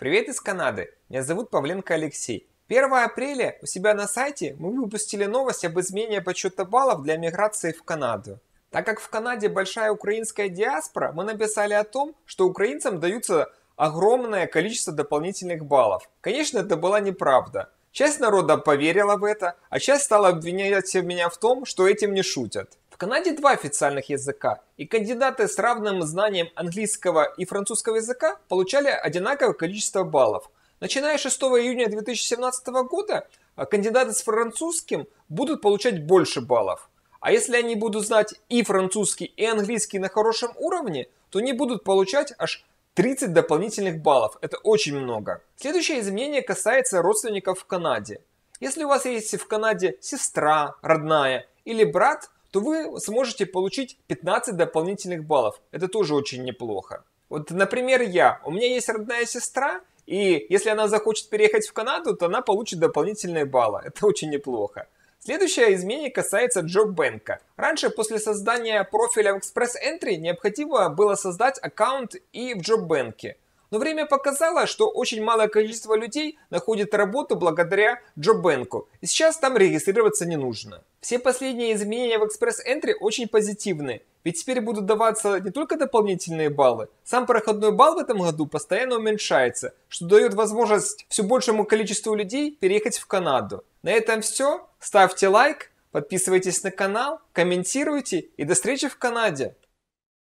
Привет из Канады, меня зовут Павленко Алексей. 1 апреля у себя на сайте мы выпустили новость об изменении подсчета баллов для миграции в Канаду. Так как в Канаде большая украинская диаспора, мы написали о том, что украинцам даются огромное количество дополнительных баллов. Конечно, это была неправда. Часть народа поверила в это, а часть стала обвинять меня в том, что этим не шутят. Канаде два официальных языка, и кандидаты с равным знанием английского и французского языка получали одинаковое количество баллов. Начиная с 6 июня 2017 года, а, кандидаты с французским будут получать больше баллов. А если они будут знать и французский, и английский на хорошем уровне, то они будут получать аж 30 дополнительных баллов. Это очень много. Следующее изменение касается родственников в Канаде. Если у вас есть в Канаде сестра, родная или брат – то вы сможете получить 15 дополнительных баллов. Это тоже очень неплохо. Вот, например, я. У меня есть родная сестра, и если она захочет переехать в Канаду, то она получит дополнительные баллы. Это очень неплохо. Следующее изменение касается JobBank. Раньше после создания профиля в Express Entry необходимо было создать аккаунт и в JobBank. Но время показало, что очень малое количество людей находит работу благодаря Джобенку, и сейчас там регистрироваться не нужно. Все последние изменения в Express Entry очень позитивны, ведь теперь будут даваться не только дополнительные баллы, сам проходной балл в этом году постоянно уменьшается, что дает возможность все большему количеству людей переехать в Канаду. На этом все. Ставьте лайк, подписывайтесь на канал, комментируйте и до встречи в Канаде!